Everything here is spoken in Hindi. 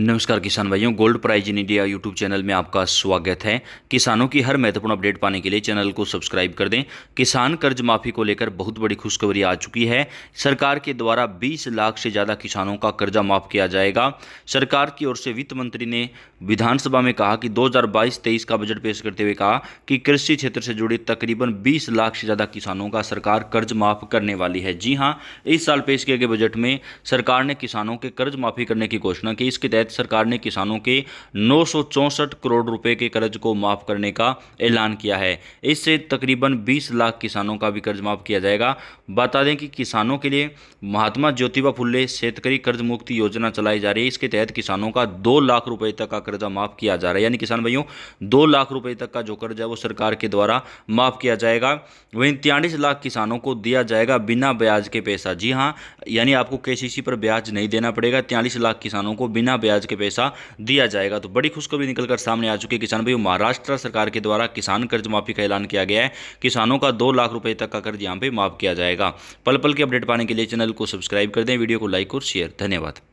नमस्कार किसान भाइयों gold prize in India YouTube channel में आपका स्वागत है किसानों की हर महत्वपूर्ण अपडेट पाने के लिए चैनल को सब्सक्राइब कर दें किसान कर्ज माफी को लेकर बहुत बड़ी खुशखबरी आ चुकी है सरकार के द्वारा 20 लाख से ज़्यादा किसानों का कर्जा माफ किया जाएगा सरकार की ओर से वित्त मंत्री ने विधानसभा में कहा कि दो हज़ार का बजट पेश करते हुए कहा कि कृषि क्षेत्र से जुड़े तकरीबन बीस लाख से ज़्यादा किसानों का सरकार कर्ज माफ करने वाली है जी हाँ इस साल पेश किए गए बजट में सरकार ने किसानों के कर्ज माफी करने की घोषणा की इसके तहत तहत सरकार ने किसानों के नौ करोड़ रुपए के कर्ज को माफ करने का ऐलान किया है इससे तकरीबन 20 लाख किसानों का भी कर्ज माफ किया जाएगा बता दें कि किसानों के लिए महात्मा ज्योतिबा फुल्ले शेतकारी कर्ज मुक्ति योजना चलाई जा रही है इसके तहत किसानों का दो लाख रुपए तक का कर्जा माफ किया जा रहा है यानी किसान भाइयों दो लाख रुपए तक का जो कर्ज है वो सरकार के द्वारा माफ किया जाएगा वहीं तियालीस लाख किसानों को दिया जाएगा बिना ब्याज के पैसा जी हाँ यानी आपको केसीसी पर ब्याज नहीं देना पड़ेगा तियालीस लाख किसानों को बिना ब्याज ब्याज के पैसा दिया जाएगा तो बड़ी खुशखबरी निकलकर सामने आ चुकी है किसान भाई महाराष्ट्र सरकार के द्वारा किसान कर्ज माफी का ऐलान किया गया है किसानों का दो लाख रुपए तक का कर्ज यहाँ पे माफ किया जाएगा पल पल के अपडेट पाने के लिए चैनल को सब्सक्राइब कर दें वीडियो को लाइक और शेयर धन्यवाद